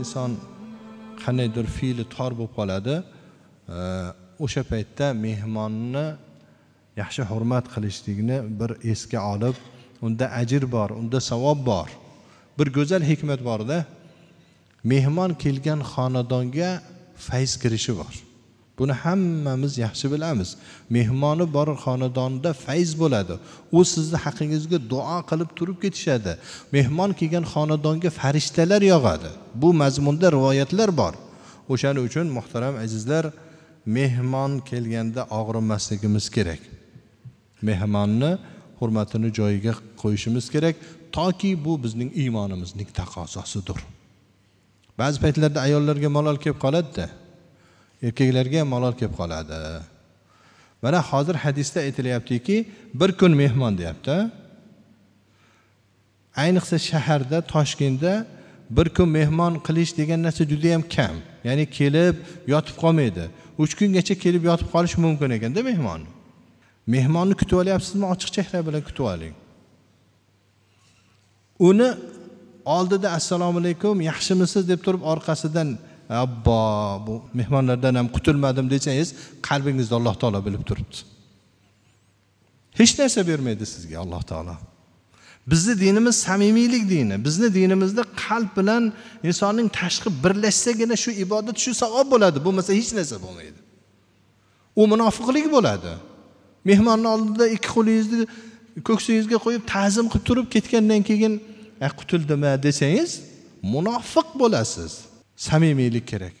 inson qandaydir fe'li tor bo'lib qoladi e, o'sha paytda mehmonni yaxshi hurmat qilishlikni bir esga olib unda ajr bor unda savob bor bir go'zal hikmat borda mehmon kelgan xonadonga fayz kirishi bor buni hammamiz yaxshi bilamiz mehmoni bor xonadonda fayz bo'ladi u sizni haqingizga duo qilib turib ketishadi mehmon kelgan xonadonga farishtalar yog'adi bu mazmunda rivoyatlar bor o'shaning uchun muhtaram azizlar mehmon kelganda og'rinmasligimiz kerak mehmonni hurmatini joyiga qo'yishimiz kerak toki bu bizning iymonimizning taqozosidir ba'zi paytlarda ayollarga malol kelib qoladida erkaklarga ham malol kelib qoladi mana hozir hadisda aytilyaptiki bir kun mehmon deyapti ayniqsa shaharda toshkentda bir kun mehmon qilish degan narsa judayam kam ya'ni kelib yotib qolmaydi uch kungacha kelib yotib qolish mumkin ekanda mehmon mehmonni kutib olyapsizmi ochiq chehra bilan kutib oling uni oldida assalomu alaykum yaxshimisiz deb turib orqasidan abbo bu mehmonlardan ham qutulmadim desangiz qalbingizda alloh taolo bilib turibdi hech narsa bermaydi sizga alloh taolo bizni dinimiz samimiylik dini bizni dinimizda qalb bilan insonning tashqi birlashsagina shu ibodat shu savob bo'ladi bo'lmasa hech narsa bo'lmaydi u munofiqlik bo'ladi mehmonni oldida ikki qo'lingizni ko'ksingizga qo'yib ta'zim qilib turib ketgandan keyin qutildimi desangiz munofiq bo'lasiz samimilik gerek.